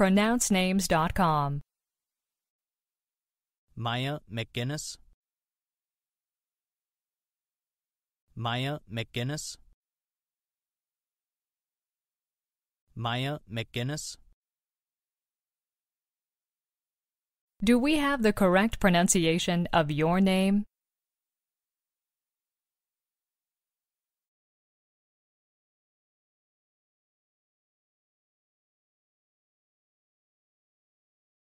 pronouncenames.com. Maya McGinnis. Maya McGinnis. Maya McGinnis. Do we have the correct pronunciation of your name?